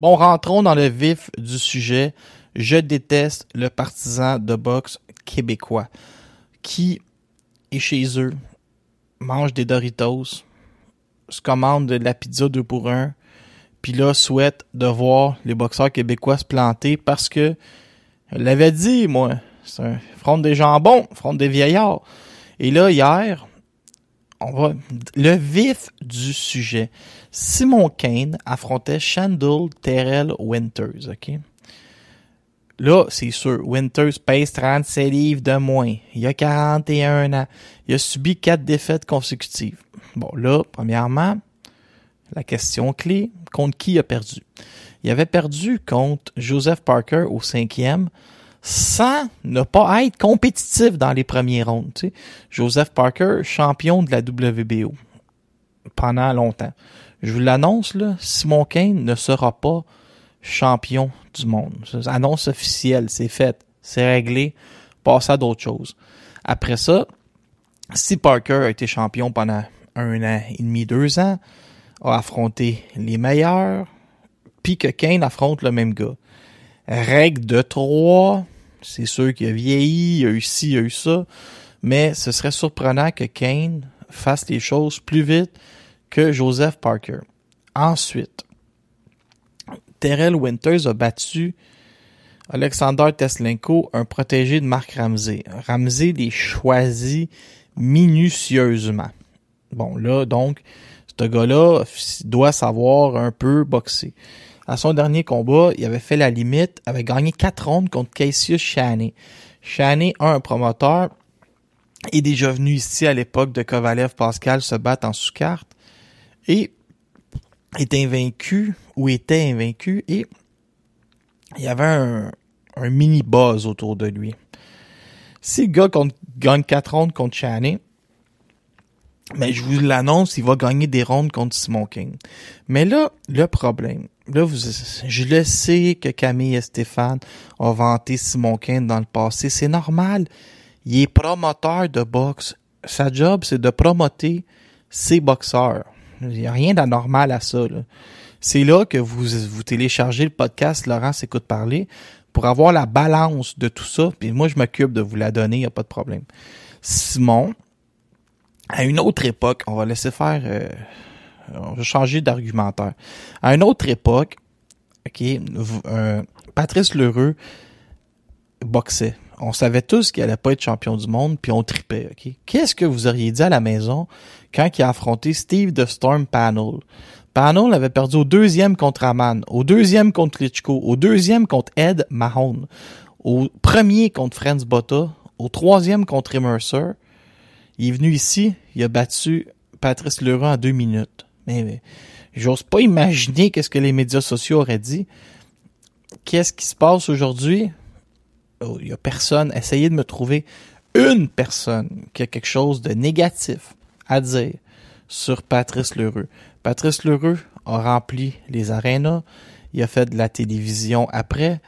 Bon, rentrons dans le vif du sujet. Je déteste le partisan de boxe québécois qui est chez eux, mange des Doritos, se commande de la pizza deux pour un, puis là souhaite de voir les boxeurs québécois se planter parce que, l'avait dit, moi, c'est un front des jambons, front des vieillards. Et là, hier, on va, le vif du sujet. Simon Kane affrontait Shandle Terrell Winters, OK? Là, c'est sûr, Winters pèse 37 livres de moins. Il a 41 ans. Il a subi quatre défaites consécutives. Bon, là, premièrement, la question clé, contre qui il a perdu? Il avait perdu contre Joseph Parker au cinquième, sans ne pas être compétitif dans les premières rondes. Joseph Parker, champion de la WBO pendant longtemps. Je vous l'annonce, Simon Kane ne sera pas champion du monde. Annonce officielle, c'est fait, c'est réglé, passe à d'autres choses. Après ça, si Parker a été champion pendant un an et demi, deux ans, a affronté les meilleurs, puis que Kane affronte le même gars. Règle de trois. C'est sûr qu'il a vieilli, il a eu ci, il a eu ça. Mais ce serait surprenant que Kane fasse les choses plus vite que Joseph Parker. Ensuite, Terrell Winters a battu Alexander Teslenko, un protégé de Mark Ramsey. Ramsey les choisit minutieusement. Bon, là, donc, ce gars-là doit savoir un peu boxer à son dernier combat, il avait fait la limite, avait gagné quatre rondes contre Cassius Shaney. Shaney un promoteur, est déjà venu ici à l'époque de Kovalev Pascal se battre en sous-carte et était invaincu ou était invaincu et il y avait un, mini buzz autour de lui. Si le gars gagne 4 rondes contre Shannon, mais je vous l'annonce, il va gagner des rondes contre Simon King. Mais là, le problème, là, vous, je le sais que Camille et Stéphane ont vanté Simon King dans le passé. C'est normal. Il est promoteur de boxe. Sa job, c'est de promoter ses boxeurs. Il n'y a rien d'anormal à ça. C'est là que vous, vous téléchargez le podcast Laurence Écoute Parler pour avoir la balance de tout ça. Puis moi, je m'occupe de vous la donner, il n'y a pas de problème. Simon, à une autre époque, on va laisser faire, euh, on va changer d'argumentaire. À une autre époque, ok, euh, Patrice Lheureux boxait. On savait tous qu'il allait pas être champion du monde, puis on tripait. ok. Qu'est-ce que vous auriez dit à la maison quand il a affronté Steve de Storm Panel? Panel avait perdu au deuxième contre Aman, au deuxième contre Klitschko, au deuxième contre Ed Mahone, au premier contre Franz Botta, au troisième contre Mercer. Il est venu ici, il a battu Patrice Leroux en deux minutes. Mais, j'ose pas imaginer qu'est-ce que les médias sociaux auraient dit. Qu'est-ce qui se passe aujourd'hui? Oh, il y a personne. Essayez de me trouver une personne qui a quelque chose de négatif à dire sur Patrice Lheureux. Patrice Lheureux a rempli les arénas, il a fait de la télévision après,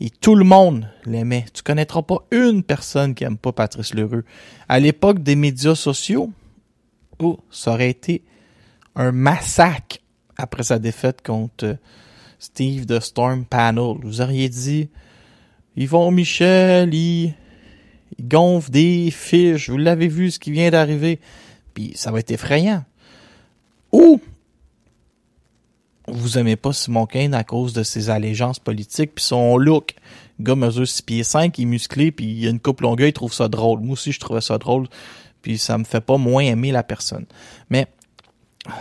et tout le monde l'aimait. Tu connaîtras pas une personne qui aime pas Patrice Lheureux. À l'époque des médias sociaux, oh, ça aurait été un massacre après sa défaite contre euh, Steve de Storm Panel. Vous auriez dit, ils vont Michel, ils, ils gonflent des fiches. Vous l'avez vu ce qui vient d'arriver. Puis ça va être effrayant. Ou vous aimez pas Simon Kane à cause de ses allégeances politiques puis son look. gars mesure 6 pieds 5, il est musclé puis il a une coupe longueur, il trouve ça drôle. Moi aussi je trouvais ça drôle puis ça me fait pas moins aimer la personne. Mais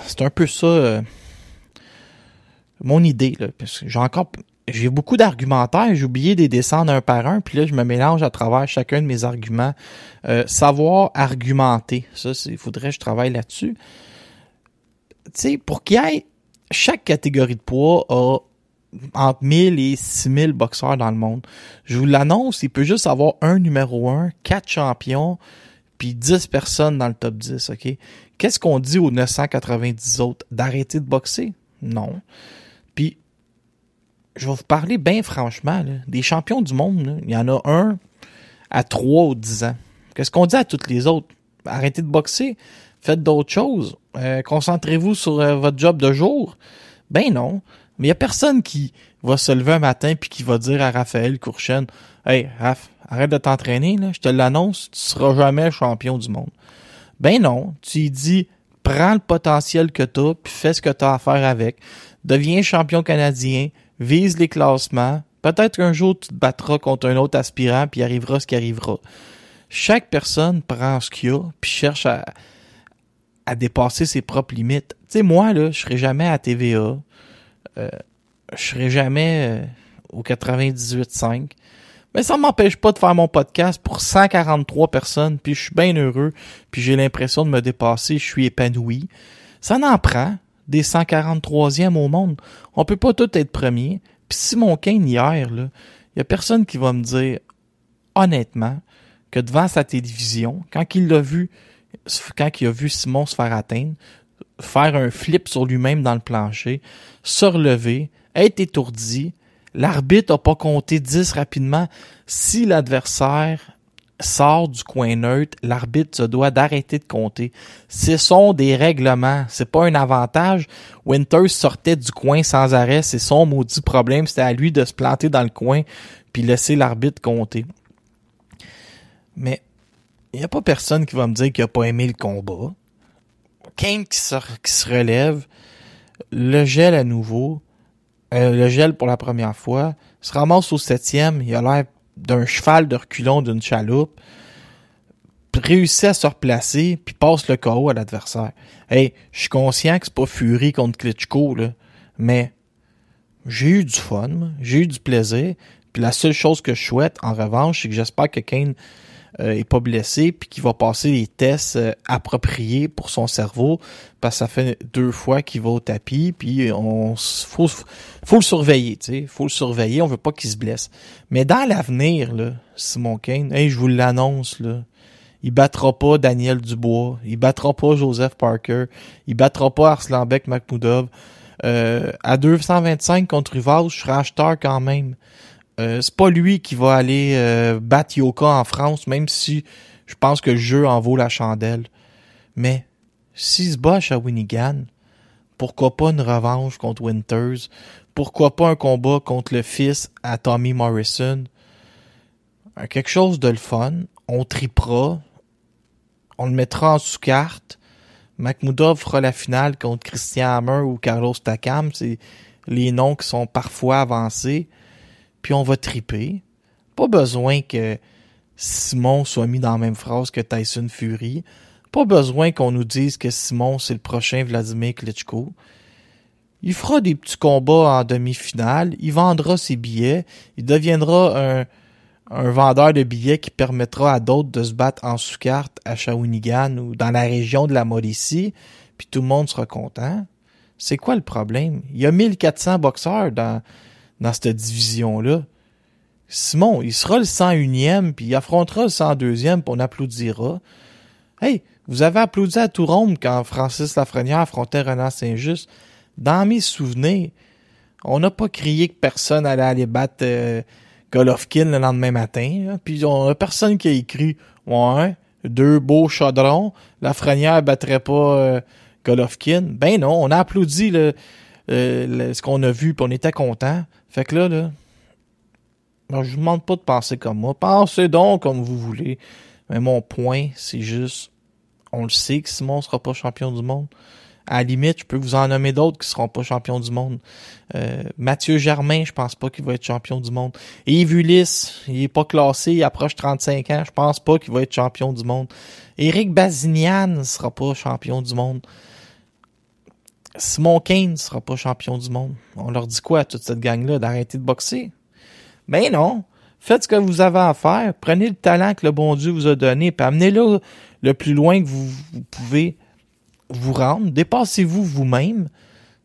c'est un peu ça euh, mon idée là j'ai encore j'ai beaucoup d'argumentaires, j'ai oublié de descendre un par un, puis là, je me mélange à travers chacun de mes arguments. Euh, savoir argumenter, ça, il faudrait que je travaille là-dessus. Tu sais, pour qu'il y ait chaque catégorie de poids a entre 1000 et 6000 boxeurs dans le monde. Je vous l'annonce, il peut juste avoir un numéro 1, quatre champions, puis 10 personnes dans le top 10, OK? Qu'est-ce qu'on dit aux 990 autres? D'arrêter de boxer? Non. Puis, je vais vous parler bien franchement, des champions du monde, il y en a un à 3 ou 10 ans. Qu'est-ce qu'on dit à toutes les autres? arrêtez de boxer, faites d'autres choses, euh, concentrez-vous sur euh, votre job de jour. Ben non, mais il n'y a personne qui va se lever un matin puis qui va dire à Raphaël Courchen Hey, Raph, arrête de t'entraîner, je te l'annonce, tu seras jamais champion du monde. Ben non, tu dis prends le potentiel que tu as, puis fais ce que tu as à faire avec. Deviens champion canadien, vise les classements. Peut-être qu'un jour, tu te battras contre un autre aspirant, puis arrivera ce qui arrivera. Chaque personne prend ce qu'il a puis cherche à, dépasser ses propres limites. Tu sais, moi, là, je serai jamais à TVA. Je euh, je serai jamais euh, au 98.5. Mais ça m'empêche pas de faire mon podcast pour 143 personnes, puis je suis bien heureux, puis j'ai l'impression de me dépasser, je suis épanoui. Ça n'en prend des 143e au monde. On peut pas tout être premier. Puis mon Kane hier, là, il y a personne qui va me dire honnêtement que devant sa télévision, quand il l'a vu, quand il a vu Simon se faire atteindre, faire un flip sur lui-même dans le plancher, se relever, être étourdi, l'arbitre n'a pas compté 10 rapidement. Si l'adversaire sort du coin neutre, l'arbitre se doit d'arrêter de compter. Ce sont des règlements, c'est pas un avantage. Winters sortait du coin sans arrêt, c'est son maudit problème, c'était à lui de se planter dans le coin puis laisser l'arbitre compter. Mais il n'y a pas personne qui va me dire qu'il n'a pas aimé le combat. Kane qui se, relève, le gel à nouveau, euh, le gel pour la première fois, se ramasse au septième, il a l'air d'un cheval de reculon d'une chaloupe, réussit à se replacer, puis passe le KO à l'adversaire. Hey, je suis conscient que c'est pas Fury contre Klitschko, mais j'ai eu du fun, j'ai eu du plaisir, puis la seule chose que je souhaite, en revanche, c'est que j'espère que Kane et euh, pas blessé, puis qu'il va passer les tests euh, appropriés pour son cerveau, parce que ça fait deux fois qu'il va au tapis, puis on faut, le surveiller, tu sais, faut le surveiller, on veut pas qu'il se blesse. Mais dans l'avenir, là, Simon Kane, je vous l'annonce, là, il battra pas Daniel Dubois, il battra pas Joseph Parker, il battra pas Arslanbek macmoudov euh, à 225 contre Rivas, je serais acheteur quand même. Euh, c'est pas lui qui va aller euh, battre Yoka en France, même si je pense que le jeu en vaut la chandelle. Mais s'il se bat à Winigan, pourquoi pas une revanche contre Winters? Pourquoi pas un combat contre le fils à Tommy Morrison? Euh, quelque chose de le fun. On tripera. On le mettra en sous-carte. Makhmoudov fera la finale contre Christian Hammer ou Carlos Takam. C'est les noms qui sont parfois avancés puis on va triper. Pas besoin que Simon soit mis dans la même phrase que Tyson Fury. Pas besoin qu'on nous dise que Simon, c'est le prochain Vladimir Klitschko. Il fera des petits combats en demi-finale, il vendra ses billets, il deviendra un, un vendeur de billets qui permettra à d'autres de se battre en sous-carte à Shawinigan ou dans la région de la Mauricie, puis tout le monde sera content. C'est quoi le problème? Il y a 1400 boxeurs dans, dans cette division-là. Simon, il sera le 101e, puis il affrontera le 102e, puis on applaudira. Hey, vous avez applaudi à Tourombe quand Francis Lafrenière affrontait Renan Saint-Just. Dans mes souvenirs, on n'a pas crié que personne allait aller battre euh, Golovkin le lendemain matin. Puis on a personne qui a écrit Ouais, deux beaux chaudrons, Lafrenière battrait pas euh, Golovkin. Ben non, on a applaudi le, euh, ce qu'on a vu, puis on était content. Fait que là, là, ben je vous demande pas de penser comme moi. Pensez donc comme vous voulez. Mais mon point, c'est juste, on le sait que Simon sera pas champion du monde. À la limite, je peux vous en nommer d'autres qui seront pas champions du monde. Euh, Mathieu Germain, je pense pas qu'il va être champion du monde. Yves Ulysse, il est pas classé, il approche 35 ans, je pense pas qu'il va être champion du monde. Éric Bazinian sera pas champion du monde. Simon Kane ne sera pas champion du monde. On leur dit quoi à toute cette gang-là d'arrêter de boxer? Mais ben non. Faites ce que vous avez à faire. Prenez le talent que le bon Dieu vous a donné, puis amenez-le le plus loin que vous, pouvez vous rendre. Dépassez-vous vous-même.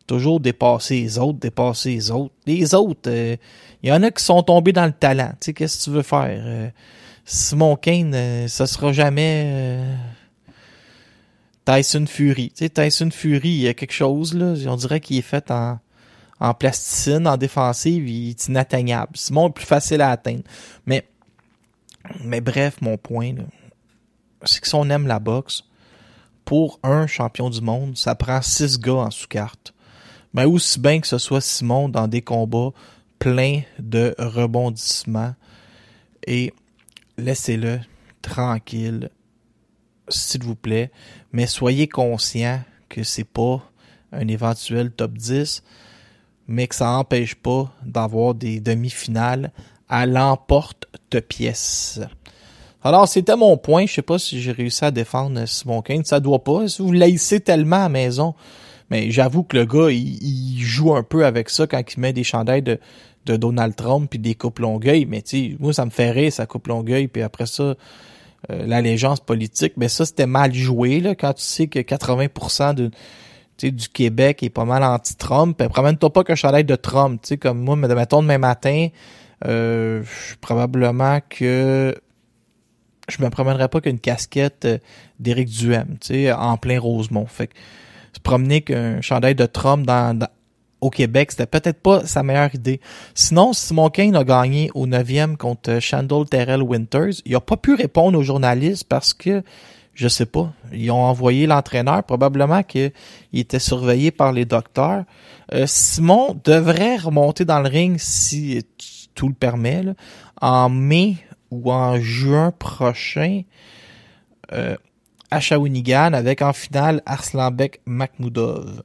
Toujours dépasser les autres, dépasser les autres. Les autres, il euh, y en a qui sont tombés dans le talent. Tu sais, qu'est-ce que tu veux faire? Euh, Simon Kane, ça euh, sera jamais Tyson Fury. Tu sais, Tyson Fury, il y a quelque chose, là, on dirait qu'il est fait en, en plasticine, en défensive, il est inatteignable. Simon est plus facile à atteindre. Mais, mais bref, mon point, c'est que si on aime la boxe, pour un champion du monde, ça prend six gars en sous-carte. Mais aussi bien que ce soit Simon dans des combats pleins de rebondissements. Et laissez-le tranquille s'il vous plaît, mais soyez conscient que c'est pas un éventuel top 10, mais que ça n'empêche pas d'avoir des demi-finales à l'emporte-pièce. Alors, c'était mon point. Je sais pas si j'ai réussi à défendre Simon Kane. Ça doit pas. vous laissez tellement à maison. Mais j'avoue que le gars, il, joue un peu avec ça quand il met des chandails de, Donald Trump puis des coupes longueuil. Mais tu moi, ça me fait rire, sa coupe longueuil. Puis après ça, euh, l'allégeance politique, mais ben ça, c'était mal joué, là, quand tu sais que 80% de, du Québec est pas mal anti-Trump. Ben, promène-toi pas qu'un chalet de Trump, tu sais, comme moi, mais mettons demain matin, euh, probablement que je me promènerais pas qu'une casquette euh, d'Éric Duhem, tu sais, en plein Rosemont. Fait que se promener qu'un chandail de Trump dans, dans, au Québec, c'était peut-être pas sa meilleure idée. Sinon, Simon Kane a gagné au 9e contre euh, Chandler Terrell Winters. Il a pas pu répondre aux journalistes parce que, je sais pas, ils ont envoyé l'entraîneur, probablement qu'il était surveillé par les docteurs. Euh, Simon devrait remonter dans le ring si tout le permet, en mai ou en juin prochain. Euh, à Shawinigan avec en finale Arslanbek Makhmoudov.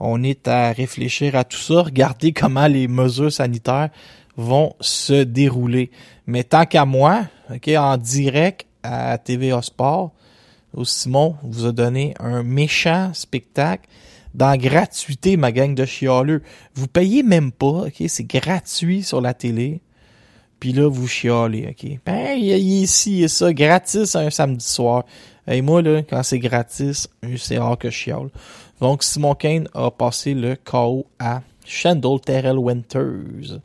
On est à réfléchir à tout ça, regarder comment les mesures sanitaires vont se dérouler. Mais tant qu'à moi, ok, en direct à TVA Sport, au Simon vous a donné un méchant spectacle dans gratuité, ma gang de chialeux. Vous payez même pas, ok? C'est gratuit sur la télé. Puis là, vous chialez, ok? Ben, il y a ici, et ça, gratis un samedi soir. Et moi, là, quand c'est gratis, c'est rare que je chiale. Donc, Simon Kane a passé le KO à Shandle Terrell Winters.